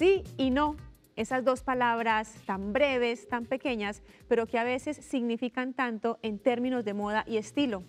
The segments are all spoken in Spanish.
sí y no. Esas dos palabras tan breves, tan pequeñas, pero que a veces significan tanto en términos de moda y estilo.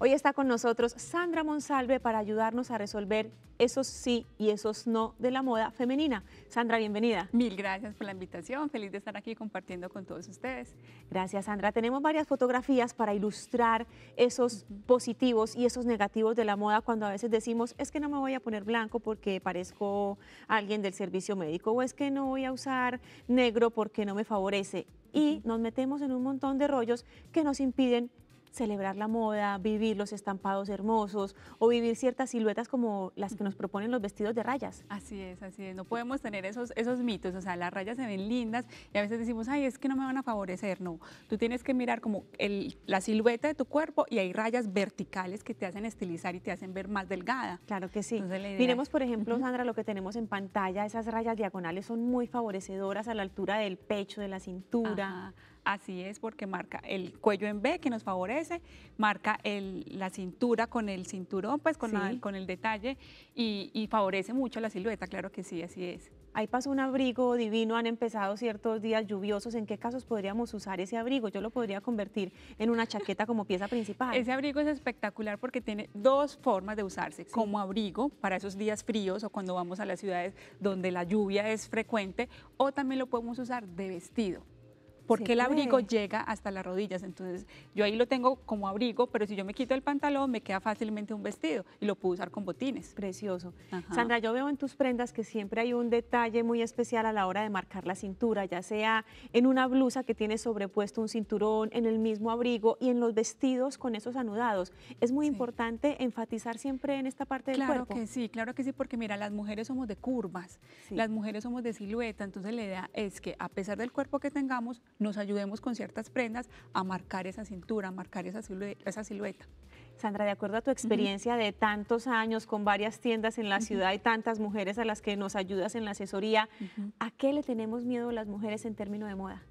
Hoy está con nosotros Sandra Monsalve para ayudarnos a resolver esos sí y esos no de la moda femenina. Sandra, bienvenida. Mil gracias por la invitación. Feliz de estar aquí compartiendo con todos ustedes. Gracias, Sandra. Tenemos varias fotografías para ilustrar esos positivos y esos negativos de la moda cuando a veces decimos, es que no me voy a poner blanco porque parezco alguien del servicio médico o es que no voy a usar negro porque no me favorece. Y nos metemos en un montón de rollos que nos impiden celebrar la moda, vivir los estampados hermosos o vivir ciertas siluetas como las que nos proponen los vestidos de rayas. Así es, así es. No podemos tener esos, esos mitos. O sea, las rayas se ven lindas y a veces decimos, ay, es que no me van a favorecer. No, tú tienes que mirar como el, la silueta de tu cuerpo y hay rayas verticales que te hacen estilizar y te hacen ver más delgada. Claro que sí. Miremos, por ejemplo, Sandra, lo que tenemos en pantalla, esas rayas diagonales son muy favorecedoras a la altura del pecho, de la cintura. Así es, porque marca el cuello en B que nos favorece, marca la cintura con el cinturón, pues con, el detalle y, favorece mucho la silueta, claro que sí, así es. Ahí pasó un abrigo divino, han empezado ciertos días lluviosos, ¿en qué casos podríamos usar ese abrigo? Yo lo podría convertir en una chaqueta como pieza principal. Ese abrigo es espectacular porque tiene dos formas de usarse, como abrigo para esos días fríos o cuando vamos a las ciudades donde la lluvia es frecuente, o también lo podemos usar de vestido porque el abrigo llega hasta las rodillas. Entonces, yo ahí lo tengo como abrigo, pero si yo me quito el pantalón, me queda fácilmente un vestido y lo puedo usar con botines. Precioso. Sandra, yo veo en tus prendas que siempre hay un detalle muy especial a la hora de marcar la cintura, ya sea en una blusa que tiene sobrepuesto un cinturón, en el mismo abrigo y en los vestidos con esos anudados. Es muy importante enfatizar siempre en esta parte del cuerpo. Claro que sí, claro que sí, porque mira, las mujeres somos de curvas, las mujeres somos de silueta, entonces la idea es que a pesar del cuerpo que tengamos, nos ayudemos con ciertas prendas a marcar esa cintura, a marcar esa, silueta. Sandra, de acuerdo a tu experiencia de tantos años con varias tiendas en la ciudad y tantas mujeres a las que nos ayudas en la asesoría, ¿a qué le tenemos miedo las mujeres en términos de moda?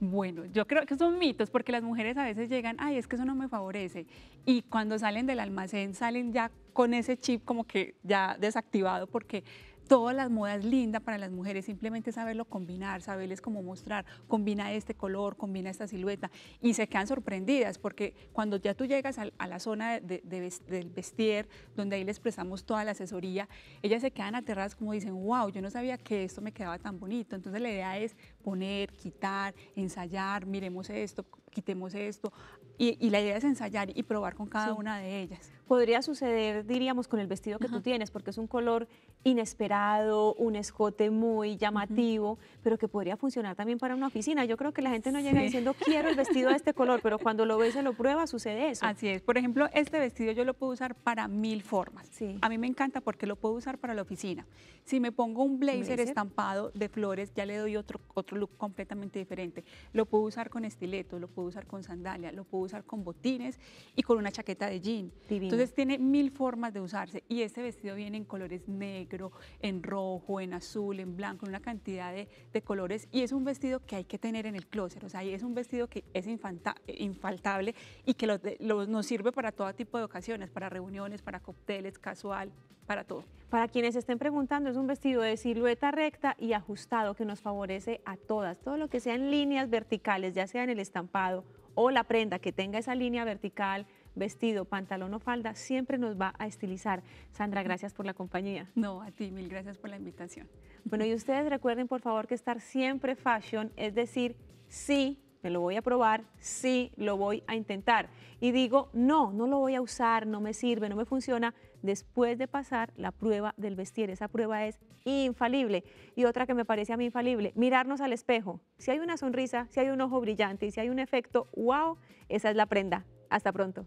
Bueno, yo creo que son mitos porque las mujeres a veces llegan, ay, es que eso no me favorece. Y cuando salen del almacén salen ya con ese chip como que ya desactivado porque todas las modas lindas para las mujeres, simplemente saberlo combinar, saberles cómo mostrar, combina este color, combina esta silueta y se quedan sorprendidas porque cuando ya tú llegas a, la zona del vestier, donde ahí les prestamos toda la asesoría, ellas se quedan aterradas como dicen, wow, yo no sabía que esto me quedaba tan bonito. Entonces la idea es poner, quitar, ensayar, miremos esto, quitemos esto. Y, la idea es ensayar y probar con cada una de ellas podría suceder, diríamos, con el vestido que tú tienes, porque es un color inesperado, un escote muy llamativo, pero que podría funcionar también para una oficina. Yo creo que la gente no llega diciendo, quiero el vestido de este color, pero cuando lo ves y lo prueba sucede eso. Así es. Por ejemplo, este vestido yo lo puedo usar para mil formas. Sí. A mí me encanta porque lo puedo usar para la oficina. Si me pongo un blazer, estampado de flores, ya le doy otro, otro look completamente diferente. Lo puedo usar con estileto, lo puedo usar con sandalia, lo puedo usar con botines y con una chaqueta de jean. Divino. Entonces tiene mil formas de usarse y este vestido viene en colores negro, en rojo, en azul, en blanco, en una cantidad de, colores y es un vestido que hay que tener en el closet, o sea, es un vestido que es infaltable y que nos sirve para todo tipo de ocasiones, para reuniones, para cócteles, casual, para todo. Para quienes estén preguntando, es un vestido de silueta recta y ajustado que nos favorece a todas, todo lo que sean líneas verticales, ya sea en el estampado o la prenda que tenga esa línea vertical, vestido, pantalón o falda, siempre nos va a estilizar. Sandra, mm. gracias por la compañía. No, a ti, mil gracias por la invitación. Bueno, y ustedes recuerden, por favor, que estar siempre fashion es decir, sí, me lo voy a probar, sí, lo voy a intentar. Y digo, no, no lo voy a usar, no me sirve, no me funciona, después de pasar la prueba del vestir. Esa prueba es infalible. Y otra que me parece a mí infalible, mirarnos al espejo. Si hay una sonrisa, si hay un ojo brillante y si hay un efecto, wow, esa es la prenda. Hasta pronto.